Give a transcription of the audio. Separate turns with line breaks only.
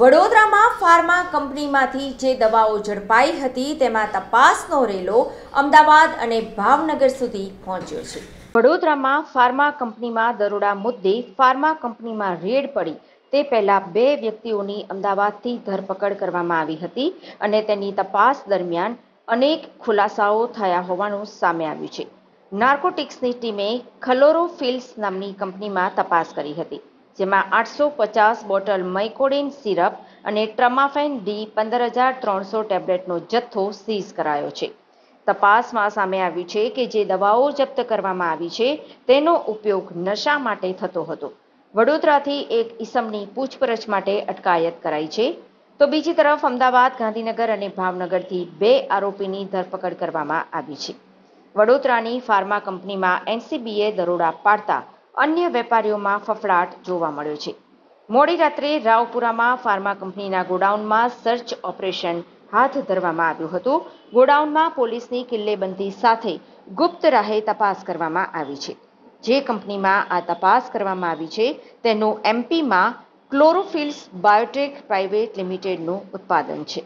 વડોદરામાં ફાર્મા કંપનીમાંથી જે દવાઓ ઝડપાઈ હતી તેમાં તપાસનો રેલો અમદાવાદ અને ભાવનગર સુધી પહોંચ્યો છે વડોદરામાં ફાર્મા કંપનીમાં દરોડા મુદ્દે ફાર્મા કંપનીમાં રેડ પડી તે પહેલાં બે વ્યક્તિઓની અમદાવાદથી ધરપકડ કરવામાં આવી હતી અને તેની તપાસ દરમિયાન અનેક ખુલાસાઓ થયા હોવાનું સામે આવ્યું છે નાર્કોટિક્સની ટીમે ખલોરો ખલોરોફિલ્સ નામની કંપનીમાં તપાસ કરી હતી જેમાં આઠસો પચાસ બોટલ મૈકોડિન સિરપ અને ટ્રમાફેન ડી પંદર હજાર ત્રણસો ટેબ્લેટનો જથ્થો સીઝ કરાયો છે તપાસમાં સામે આવ્યું છે કે જે દવાઓ જપ્ત કરવામાં આવી છે તેનો ઉપયોગ નશા માટે થતો હતો વડોદરાથી એક ઇસમની પૂછપરછ માટે અટકાયત કરાઈ છે તો બીજી તરફ અમદાવાદ ગાંધીનગર અને ભાવનગરથી બે આરોપીની ધરપકડ કરવામાં આવી છે વડોદરાની ફાર્મા કંપનીમાં એનસીબીએ દરોડા પાડતા અન્ય વેપારીઓમાં ફફડાટ જોવા મળ્યો છે મોડી રાત્રે રાવપુરામાં ફાર્મા કંપનીના ગોડાઉનમાં સર્ચ ઓપરેશન હાથ ધરવામાં આવ્યું હતું ગોડાઉનમાં પોલીસની કિલ્લેબંધી સાથે ગુપ્ત રાહે તપાસ કરવામાં આવી છે જે કંપનીમાં આ તપાસ કરવામાં આવી છે તેનું એમપીમાં ક્લોરોફિલ્સ બાયોટેક પ્રાઇવેટ લિમિટેડનું ઉત્પાદન છે